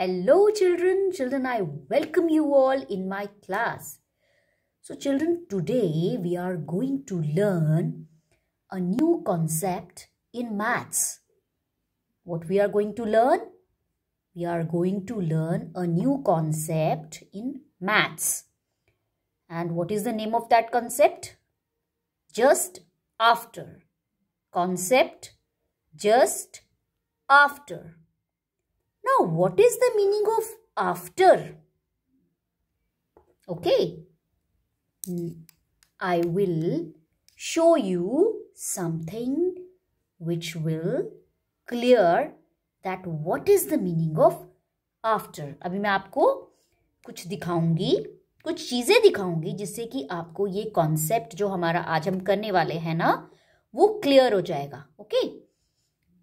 Hello children, children I welcome you all in my class. So children today we are going to learn a new concept in maths. What we are going to learn? We are going to learn a new concept in maths. And what is the name of that concept? Just after. Concept just after. Now, what is the meaning of after? Okay. I will show you something which will clear that what is the meaning of after. अभी मैं आपको कुछ दिखाऊंगी कुछ चीज़ें दिखाऊंगी जिससे कि आपको ये कॉन्सेप्ट जो हमारा आज हम करने वाले हैं ना वो क्लियर हो जाएगा ओके okay?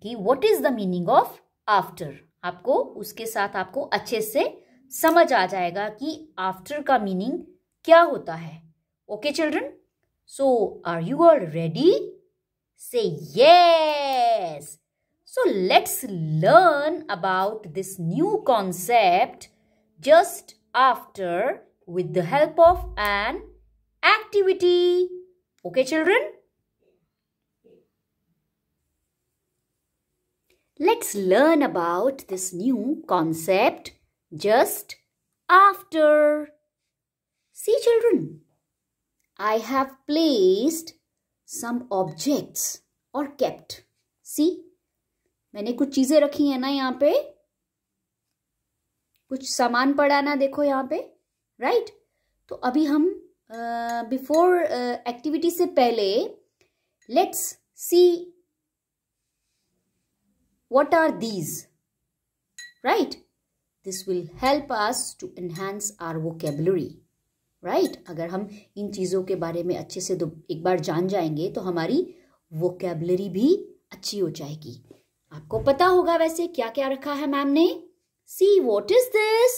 कि what is the meaning of after आपको उसके साथ आपको अच्छे से समझ आ जाएगा कि आफ्टर का मीनिंग क्या होता है okay children so are you all ready say yes so let's learn about this new concept just after with the help of an activity okay children Let's learn about this new concept just after. See children, I have placed some objects or kept. See, मैंने कुछ चीजें रखी हैं ना यहाँ पे कुछ सामान पड़ा ना देखो यहाँ पे राइट right? तो अभी हम बिफोर uh, एक्टिविटी uh, से पहले let's see What are these? Right? This will help us to enhance our vocabulary right अगर हम इन चीज़ों के बारे में अच्छे से दो एक बार जान जाएंगे तो हमारी वोकेबलरी भी अच्छी हो जाएगी आपको पता होगा वैसे क्या क्या रखा है मैम ने see what is this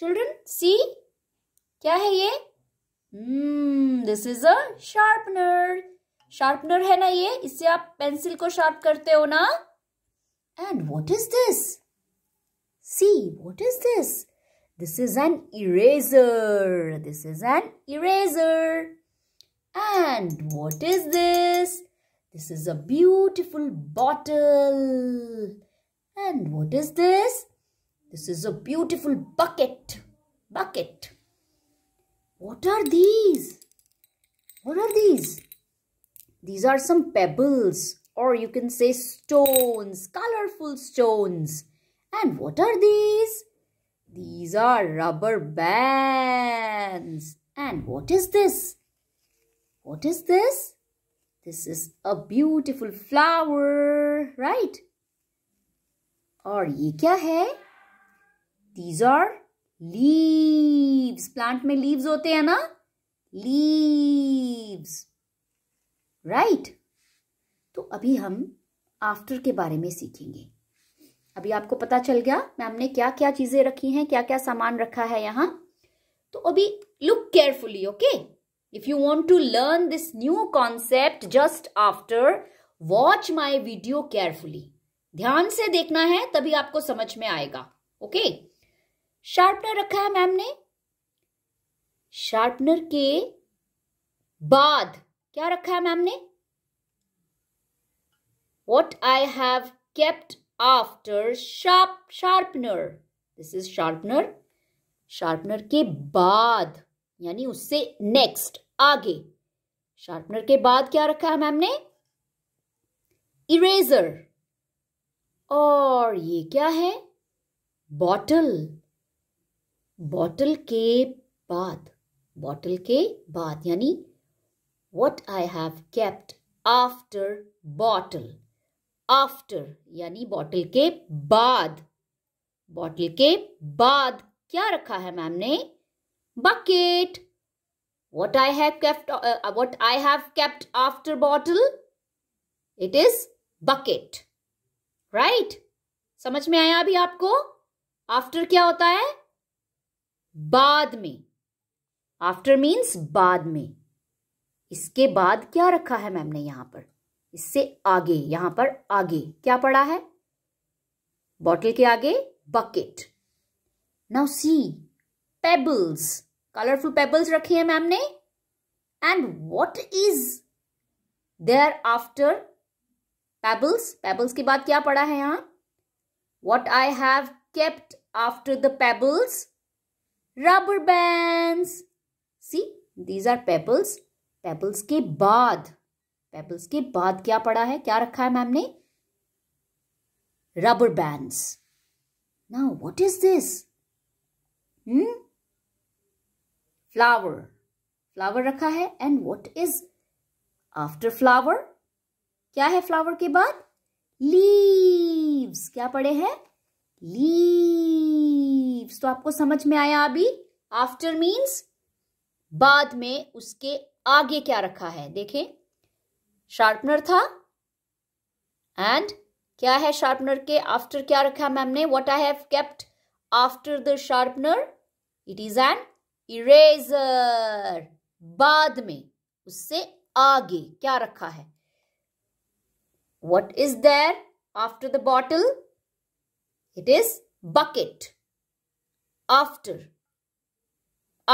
children see क्या है ये this is a sharpener sharpener है ना ये इससे आप पेंसिल को शार्प करते हो ना And what is this? See, what is this? This is an eraser. This is an eraser. And what is this? This is a beautiful bottle. And what is this? This is a beautiful bucket. Bucket. What are these? What are these? These are some pebbles or you can say stones, colorful stones. And what are these? These are rubber bands. And what is this? What is this? This is a beautiful flower, right? और ये क्या है These are leaves. Plant में leaves होते हैं ना Leaves, right? तो अभी हम आफ्टर के बारे में सीखेंगे अभी आपको पता चल गया मैम ने क्या क्या चीजें रखी हैं क्या क्या सामान रखा है यहाँ तो अभी look carefully okay if you want to learn this new concept just after watch my video carefully ध्यान से देखना है तभी आपको समझ में आएगा ओके शार्पनर रखा है मैम ने शार्पनर के बाद क्या रखा है मैम ने What I have kept after sharp sharpener. This is sharpener. Sharpener ke baad yani usse next aage sharpener ke baad kya rakha hai ma'am ne eraser aur ye kya hai bottle bottle ke baad bottle ke baad yani what I have kept after bottle after यानी bottle के बाद bottle के बाद क्या रखा है ma'am ने bucket what I have kept uh, I have kept after bottle it is bucket right समझ में आया अभी आपको आफ्टर क्या होता है बाद में आफ्टर मीन्स बाद में इसके बाद क्या रखा है मैम ने यहां पर इससे आगे यहां पर आगे क्या पड़ा है बॉटल के आगे bucket now see pebbles colourful pebbles रखे हैं मैम ने and what is there after pebbles pebbles के बाद क्या पड़ा है यहां what I have kept after the pebbles rubber band see these are pebbles pebbles के बाद पेबल्स के बाद क्या पढ़ा है क्या रखा है मैम ने rubber bands now what is this flower flower रखा है and what is after flower क्या है फ्लावर के बाद लीव्स क्या पढ़े हैं लीव्स तो आपको समझ में आया अभी आफ्टर मीन्स बाद में उसके आगे क्या रखा है देखें शार्पनर था एंड क्या है शार्पनर के आफ्टर क्या रखा मैम ने what I have kept after the sharpener it is an eraser बाद में उससे आगे क्या रखा है what is there after the bottle it is bucket after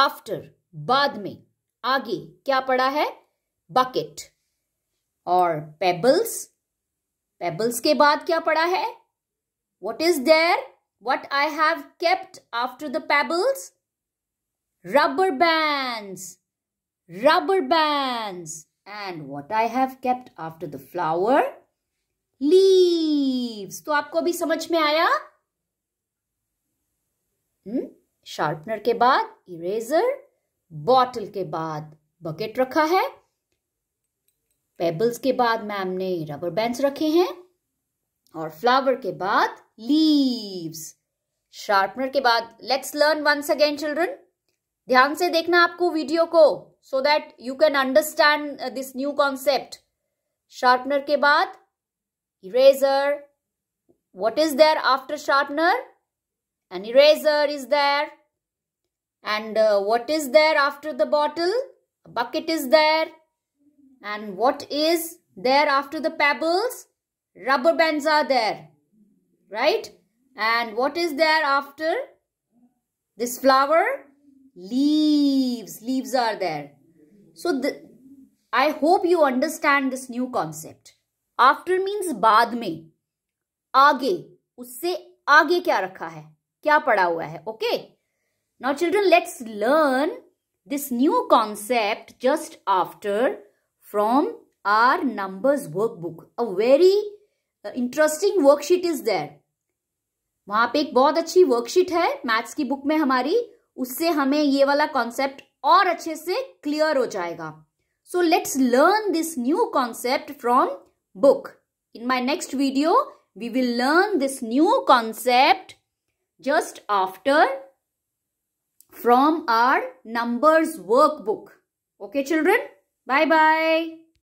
after बाद में आगे क्या पड़ा है बकेट और पेबल्स पेबल्स के बाद क्या पड़ा है what is there what I have kept after the pebbles rubber band rubber band and what I have kept after the flower leaves. तो आपको अभी समझ में आया शार्पनर hmm? के बाद इरेजर बॉटल के बाद बकेट रखा है पेबल्स के बाद मैम ने रबर बैंड्स रखे हैं और फ्लावर के बाद लीव्स शार्पनर के बाद let's learn once again children ध्यान से देखना आपको वीडियो को so that you can understand this new concept sharpener के बाद eraser what is there after sharpener an eraser is there and uh, what is there after the bottle a bucket is there And what is there after the pebbles? Rubber bands are there. Right? And what is there after this flower? Leaves. Leaves are there. So the, I hope you understand this new concept. After means बाद aage. आगे उससे आगे क्या रखा है क्या पड़ा hai? Okay. Now children, let's learn this new concept. Just after. from our numbers workbook. A very uh, interesting worksheet is there. वहां पे एक बहुत अच्छी वर्कशीट है मैथ्स की बुक में हमारी उससे हमें ये वाला कॉन्सेप्ट और अच्छे से क्लियर हो जाएगा so let's learn this new concept from book in my next video we will learn this new concept just after from our numbers work book okay children? Bye bye.